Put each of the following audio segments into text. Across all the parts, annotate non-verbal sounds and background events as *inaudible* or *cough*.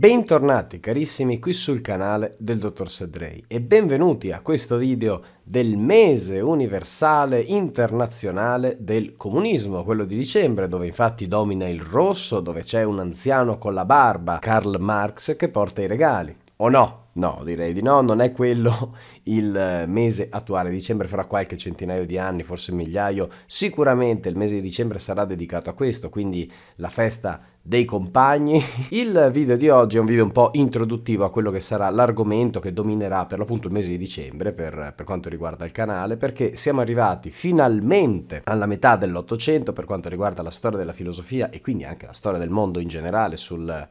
Bentornati carissimi qui sul canale del Dottor Sedrei e benvenuti a questo video del mese universale internazionale del comunismo, quello di dicembre, dove infatti domina il rosso, dove c'è un anziano con la barba, Karl Marx, che porta i regali. O no? No, direi di no, non è quello *laughs* il mese attuale, dicembre fra qualche centinaio di anni, forse migliaio, sicuramente il mese di dicembre sarà dedicato a questo, quindi la festa dei compagni. *laughs* Il video di oggi è un video un po' introduttivo a quello che sarà l'argomento che dominerà per l'appunto il mese di dicembre per, per quanto riguarda il canale, perché siamo arrivati finalmente alla metà dell'Ottocento per quanto riguarda la storia della filosofia e quindi anche la storia del mondo in generale sul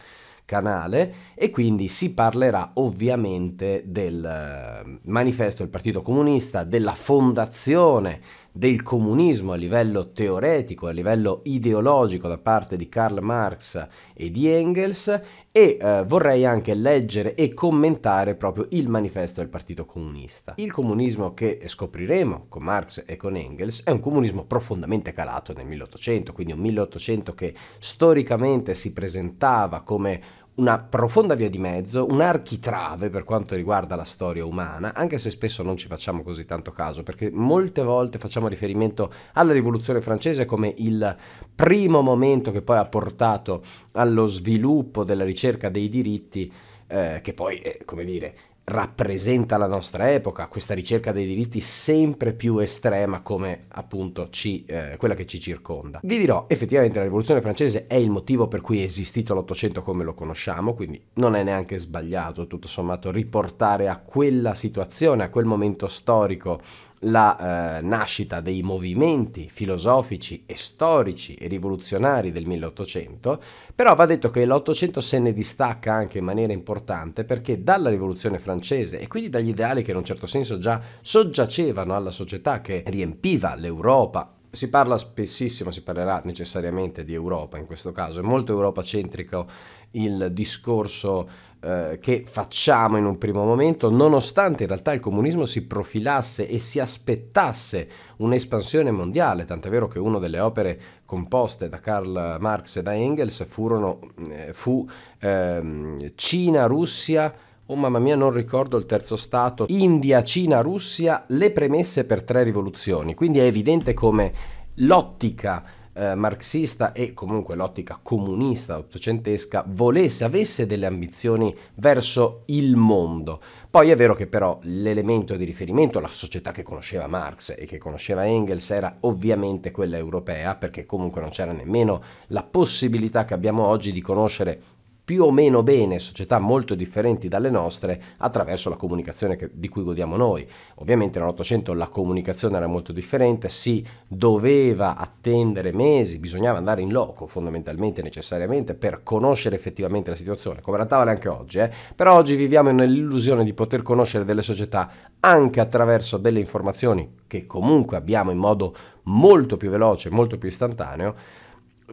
canale e quindi si parlerà ovviamente del eh, manifesto del Partito Comunista, della fondazione del comunismo a livello teoretico, a livello ideologico da parte di Karl Marx e di Engels e eh, vorrei anche leggere e commentare proprio il manifesto del Partito Comunista. Il comunismo che scopriremo con Marx e con Engels è un comunismo profondamente calato nel 1800, quindi un 1800 che storicamente si presentava come una profonda via di mezzo, un architrave per quanto riguarda la storia umana, anche se spesso non ci facciamo così tanto caso, perché molte volte facciamo riferimento alla rivoluzione francese come il primo momento che poi ha portato allo sviluppo della ricerca dei diritti eh, che poi, eh, come dire, rappresenta la nostra epoca, questa ricerca dei diritti sempre più estrema come appunto ci, eh, quella che ci circonda. Vi dirò, effettivamente la rivoluzione francese è il motivo per cui è esistito l'Ottocento come lo conosciamo, quindi non è neanche sbagliato tutto sommato riportare a quella situazione, a quel momento storico la eh, nascita dei movimenti filosofici e storici e rivoluzionari del 1800, però va detto che l'Ottocento se ne distacca anche in maniera importante perché dalla rivoluzione francese e quindi dagli ideali che in un certo senso già soggiacevano alla società che riempiva l'Europa si parla spessissimo, si parlerà necessariamente di Europa in questo caso, è molto europacentrico il discorso eh, che facciamo in un primo momento, nonostante in realtà il comunismo si profilasse e si aspettasse un'espansione mondiale, tant'è vero che una delle opere composte da Karl Marx e da Engels furono, eh, fu eh, Cina, Russia, oh mamma mia non ricordo il terzo stato, India, Cina, Russia, le premesse per tre rivoluzioni, quindi è evidente come l'ottica eh, marxista e comunque l'ottica comunista ottocentesca volesse, avesse delle ambizioni verso il mondo. Poi è vero che però l'elemento di riferimento, la società che conosceva Marx e che conosceva Engels era ovviamente quella europea, perché comunque non c'era nemmeno la possibilità che abbiamo oggi di conoscere più o meno bene società molto differenti dalle nostre attraverso la comunicazione che, di cui godiamo noi. Ovviamente nell'Ottocento la comunicazione era molto differente, si doveva attendere mesi, bisognava andare in loco fondamentalmente necessariamente per conoscere effettivamente la situazione, come in realtà anche oggi, eh? però oggi viviamo nell'illusione di poter conoscere delle società anche attraverso delle informazioni che comunque abbiamo in modo molto più veloce, molto più istantaneo,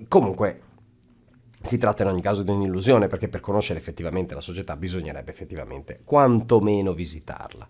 comunque si tratta in ogni caso di un'illusione perché per conoscere effettivamente la società bisognerebbe effettivamente quantomeno visitarla.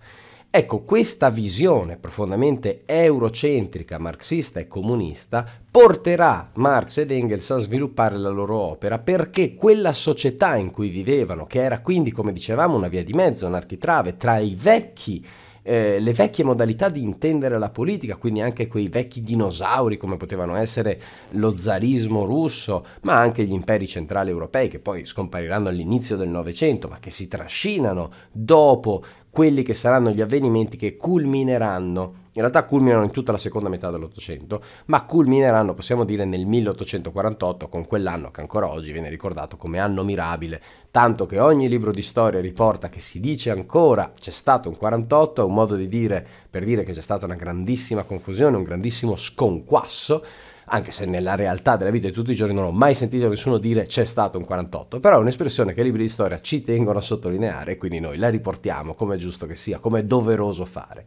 Ecco, questa visione profondamente eurocentrica, marxista e comunista porterà Marx ed Engels a sviluppare la loro opera perché quella società in cui vivevano, che era quindi, come dicevamo, una via di mezzo, un architrave tra i vecchi eh, le vecchie modalità di intendere la politica, quindi anche quei vecchi dinosauri come potevano essere lo zarismo russo, ma anche gli imperi centrali europei che poi scompariranno all'inizio del Novecento, ma che si trascinano dopo quelli che saranno gli avvenimenti che culmineranno in realtà culminano in tutta la seconda metà dell'Ottocento, ma culmineranno, possiamo dire, nel 1848 con quell'anno che ancora oggi viene ricordato come anno mirabile, tanto che ogni libro di storia riporta che si dice ancora c'è stato un 48, è un modo di dire per dire che c'è stata una grandissima confusione, un grandissimo sconquasso anche se nella realtà della vita di tutti i giorni non ho mai sentito nessuno dire c'è stato un 48, però è un'espressione che i libri di storia ci tengono a sottolineare e quindi noi la riportiamo come è giusto che sia, come è doveroso fare.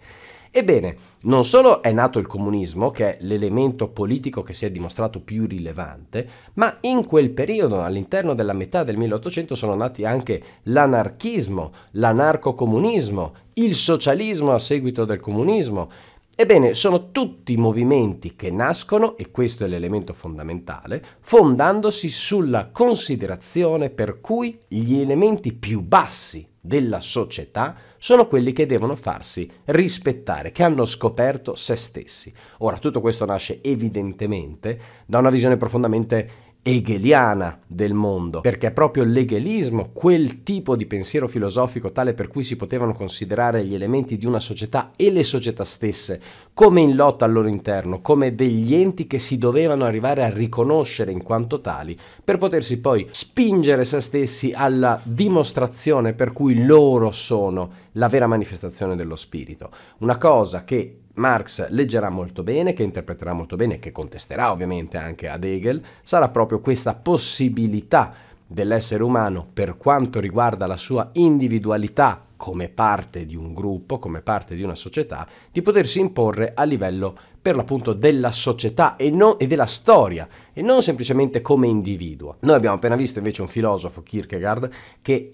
Ebbene, non solo è nato il comunismo, che è l'elemento politico che si è dimostrato più rilevante, ma in quel periodo, all'interno della metà del 1800, sono nati anche l'anarchismo, l'anarcocomunismo, il socialismo a seguito del comunismo. Ebbene, sono tutti movimenti che nascono, e questo è l'elemento fondamentale, fondandosi sulla considerazione per cui gli elementi più bassi della società sono quelli che devono farsi rispettare, che hanno scoperto se stessi. Ora, tutto questo nasce evidentemente da una visione profondamente hegeliana del mondo, perché è proprio l'egelismo, quel tipo di pensiero filosofico tale per cui si potevano considerare gli elementi di una società e le società stesse come in lotta al loro interno, come degli enti che si dovevano arrivare a riconoscere in quanto tali, per potersi poi spingere se stessi alla dimostrazione per cui loro sono la vera manifestazione dello spirito. Una cosa che Marx leggerà molto bene, che interpreterà molto bene, che contesterà ovviamente anche ad Hegel, sarà proprio questa possibilità dell'essere umano per quanto riguarda la sua individualità come parte di un gruppo, come parte di una società, di potersi imporre a livello per l'appunto della società e, non, e, della storia e non semplicemente come individuo. Noi abbiamo appena visto invece un filosofo, Kierkegaard, che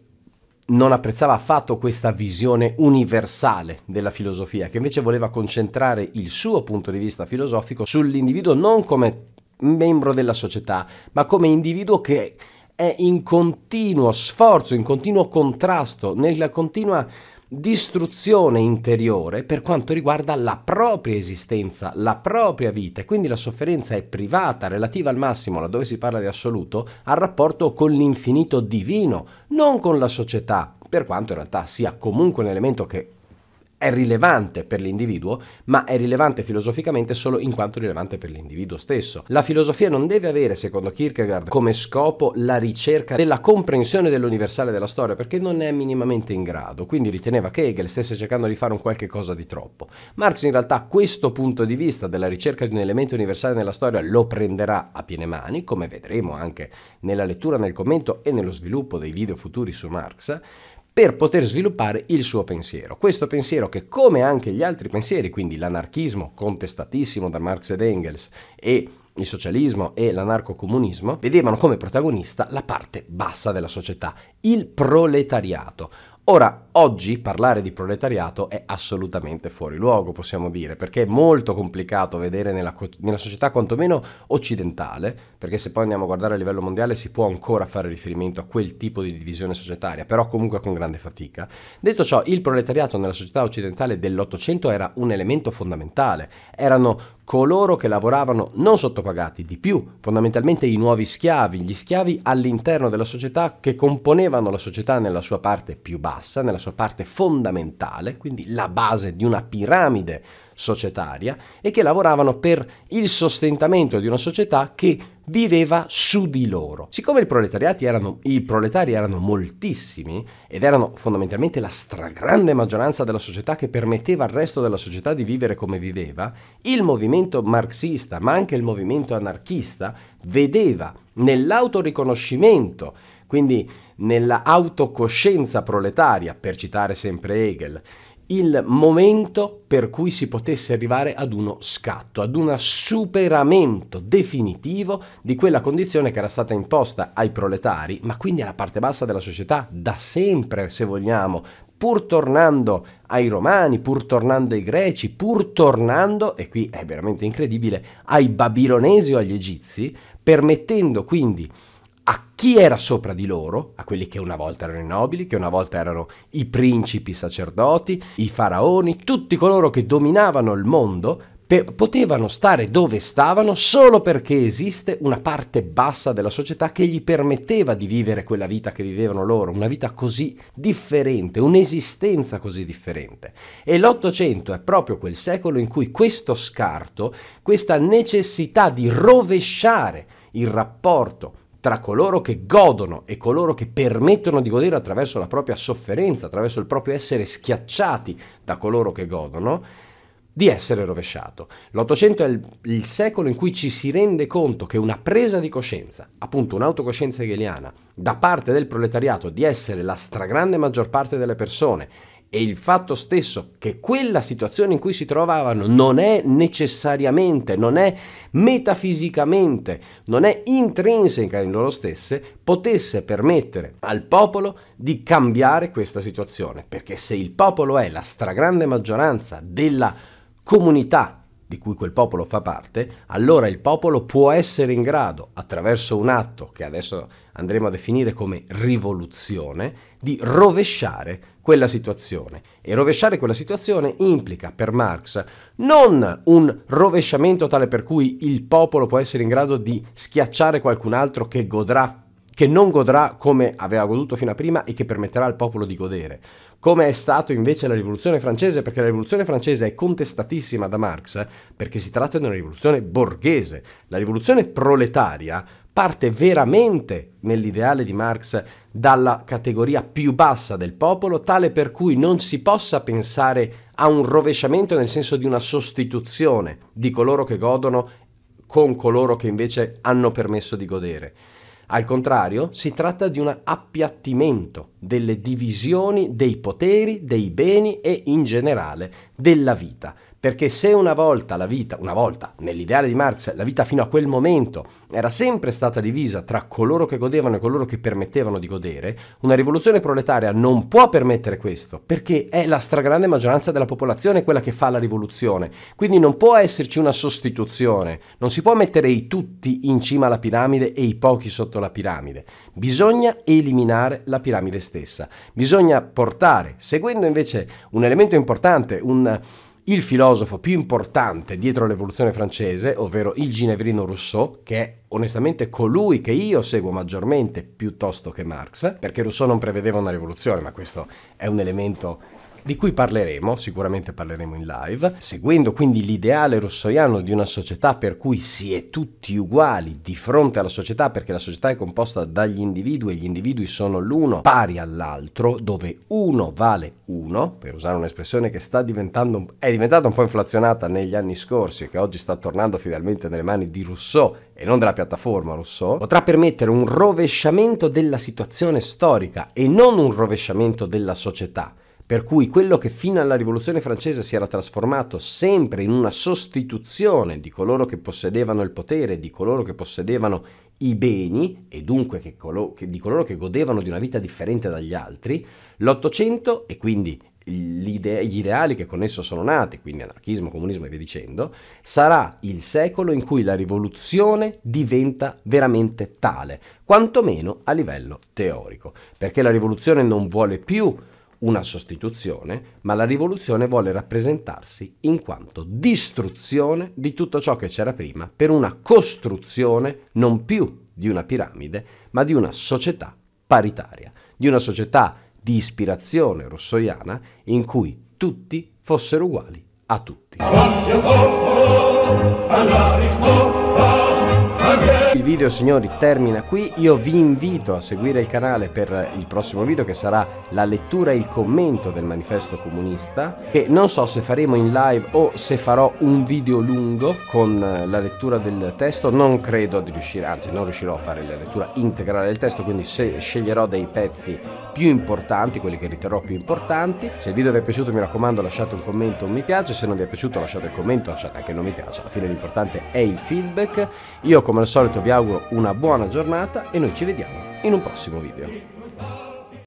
non apprezzava affatto questa visione universale della filosofia, che invece voleva concentrare il suo punto di vista filosofico sull'individuo non come membro della società, ma come individuo che è in continuo sforzo, in continuo contrasto, nella continua distruzione interiore per quanto riguarda la propria esistenza, la propria vita e quindi la sofferenza è privata, relativa al massimo, laddove si parla di assoluto, al rapporto con l'infinito divino, non con la società, per quanto in realtà sia comunque un elemento che è rilevante per l'individuo, ma è rilevante filosoficamente solo in quanto rilevante per l'individuo stesso. La filosofia non deve avere, secondo Kierkegaard, come scopo la ricerca della comprensione dell'universale della storia, perché non ne è minimamente in grado, quindi riteneva che Hegel stesse cercando di fare un qualche cosa di troppo. Marx in realtà questo punto di vista della ricerca di un elemento universale nella storia lo prenderà a piene mani, come vedremo anche nella lettura, nel commento e nello sviluppo dei video futuri su Marx, per poter sviluppare il suo pensiero. Questo pensiero che, come anche gli altri pensieri, quindi l'anarchismo contestatissimo da Marx ed Engels e il socialismo e l'anarcocomunismo, vedevano come protagonista la parte bassa della società, il proletariato, Ora, oggi parlare di proletariato è assolutamente fuori luogo, possiamo dire, perché è molto complicato vedere nella, nella, società quantomeno occidentale, perché se poi andiamo a guardare a livello mondiale si può ancora fare riferimento a quel tipo di divisione societaria, però comunque con grande fatica. Detto ciò, il proletariato nella società occidentale dell'Ottocento era un elemento fondamentale, erano coloro che lavoravano non sottopagati, di più, fondamentalmente i nuovi schiavi, gli schiavi all'interno della società che componevano la società nella sua parte più bassa, nella sua parte fondamentale, quindi la base di una piramide societaria e che lavoravano per il sostentamento di una società che viveva su di loro. Siccome i proletariati erano, i proletari erano moltissimi ed erano fondamentalmente la stragrande maggioranza della società che permetteva al resto della società di vivere come viveva, il movimento marxista, ma anche il movimento anarchista, vedeva nell'autoriconoscimento, quindi nella autocoscienza proletaria, per citare sempre Hegel, il momento per cui si potesse arrivare ad uno scatto, ad un superamento definitivo di quella condizione che era stata imposta ai proletari, ma quindi alla parte bassa della società, da sempre se vogliamo, pur tornando ai romani, pur tornando ai greci, pur tornando, e qui è veramente incredibile, ai babilonesi o agli egizi, permettendo quindi a chi era sopra di loro, a quelli che una volta erano i nobili, che una volta erano i principi sacerdoti, i faraoni, tutti coloro che dominavano il mondo, per, potevano stare dove stavano solo perché esiste una parte bassa della società che gli permetteva di vivere quella vita che vivevano loro, una vita così differente, un'esistenza così differente. E l'Ottocento è proprio quel secolo in cui questo scarto, questa necessità di rovesciare il rapporto tra coloro che godono e coloro che permettono di godere attraverso la propria sofferenza, attraverso il proprio essere schiacciati da coloro che godono, di essere rovesciato. L'Ottocento è il, il, secolo in cui ci si rende conto che una presa di coscienza, appunto un'autocoscienza hegeliana, da parte del proletariato di essere la stragrande maggior parte delle persone, e il fatto stesso che quella situazione in cui si trovavano non è necessariamente, non è metafisicamente, non è intrinseca in loro stesse, potesse permettere al popolo di cambiare questa situazione. Perché se il popolo è la stragrande maggioranza della comunità di cui quel popolo fa parte, allora il popolo può essere in grado, attraverso un atto che adesso andremo a definire come rivoluzione, di rovesciare quella situazione. E rovesciare quella situazione implica, per Marx, non un rovesciamento tale per cui il popolo può essere in grado di schiacciare qualcun altro che godrà che non godrà come aveva goduto fino a prima e che permetterà al popolo di godere, come è stato invece la rivoluzione francese, perché la rivoluzione francese è contestatissima da Marx, perché si tratta di una rivoluzione borghese. La rivoluzione proletaria parte veramente, nell'ideale di Marx, dalla categoria più bassa del popolo, tale per cui non si possa pensare a un rovesciamento nel senso di una sostituzione di coloro che godono con coloro che invece hanno permesso di godere. Al contrario, si tratta di un appiattimento delle divisioni dei poteri, dei beni e in generale della vita, perché se una volta la vita, una volta nell'ideale di Marx, la vita fino a quel momento era sempre stata divisa tra coloro che godevano e coloro che permettevano di godere, una rivoluzione proletaria non può permettere questo, perché è la stragrande maggioranza della popolazione quella che fa la rivoluzione. Quindi non può esserci una sostituzione, non si può mettere i tutti in cima alla piramide e i pochi sotto la piramide. Bisogna eliminare la piramide stessa. Bisogna portare, seguendo invece un elemento importante, un il filosofo più importante dietro l'evoluzione francese, ovvero il ginevrino Rousseau, che è onestamente colui che io seguo maggiormente piuttosto che Marx, perché Rousseau non prevedeva una rivoluzione, ma questo è un elemento di cui parleremo, sicuramente parleremo in live, seguendo quindi l'ideale rossoiano di una società per cui si è tutti uguali di fronte alla società, perché la società è composta dagli individui e gli individui sono l'uno pari all'altro, dove uno vale uno, per usare un'espressione che sta diventando, è diventata un po' inflazionata negli anni scorsi e che oggi sta tornando finalmente nelle mani di Rousseau e non della piattaforma Rousseau, potrà permettere un rovesciamento della situazione storica e non un rovesciamento della società per cui quello che fino alla Rivoluzione francese si era trasformato sempre in una sostituzione di coloro che possedevano il potere, di coloro che possedevano i beni e dunque che colo- che di coloro che godevano di una vita differente dagli altri, l'Ottocento e quindi gli ideali che con esso sono nati, quindi anarchismo, comunismo e via dicendo, sarà il secolo in cui la rivoluzione diventa veramente tale, quantomeno a livello teorico, perché la rivoluzione non vuole più una sostituzione, ma la rivoluzione vuole rappresentarsi in quanto distruzione di tutto ciò che c'era prima per una costruzione non più di una piramide, ma di una società paritaria, di una società di ispirazione rossoiana in cui tutti fossero uguali a tutti. Il video signori termina qui, io vi invito a seguire il canale per il prossimo video che sarà la lettura e il commento del manifesto comunista che non so se faremo in live o se farò un video lungo con eh, la lettura del testo, non credo di riuscire, anzi non riuscirò a fare la lettura integrale del testo quindi se sceglierò dei pezzi più importanti, quelli che riterrò più importanti. Se il video vi è piaciuto mi raccomando lasciate un commento, un mi piace, se non vi è piaciuto lasciate il commento, lasciate anche il non mi piace, alla fine l'importante è il feedback. Io come al solito vi auguro una buona giornata e noi ci vediamo in un prossimo video.